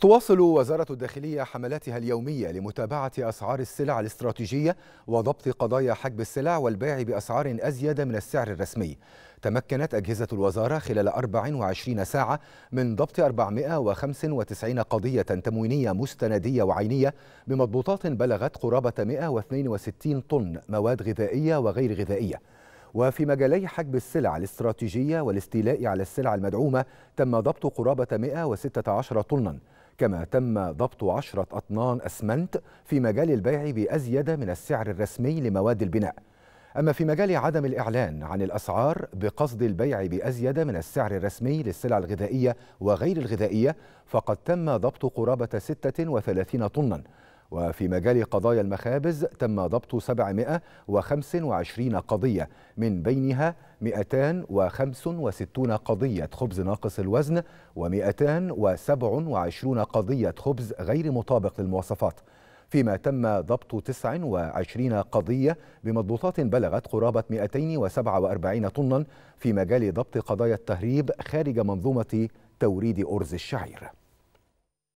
تواصل وزارة الداخلية حملاتها اليومية لمتابعة أسعار السلع الاستراتيجية وضبط قضايا حجب السلع والبيع بأسعار أزيد من السعر الرسمي تمكنت أجهزة الوزارة خلال 24 ساعة من ضبط 495 قضية تموينية مستندية وعينية بمضبوطات بلغت قرابة 162 طن مواد غذائية وغير غذائية وفي مجالي حجب السلع الاستراتيجية والاستيلاء على السلع المدعومة تم ضبط قرابة 116 طناً كما تم ضبط عشرة أطنان أسمنت في مجال البيع بأزيد من السعر الرسمي لمواد البناء أما في مجال عدم الإعلان عن الأسعار بقصد البيع بأزيد من السعر الرسمي للسلع الغذائية وغير الغذائية فقد تم ضبط قرابة 36 طناً وفي مجال قضايا المخابز تم ضبط 725 قضية من بينها 265 قضية خبز ناقص الوزن و227 قضية خبز غير مطابق للمواصفات فيما تم ضبط 29 قضية بمضبوطات بلغت قرابة 247 طنا في مجال ضبط قضايا التهريب خارج منظومة توريد أرز الشعير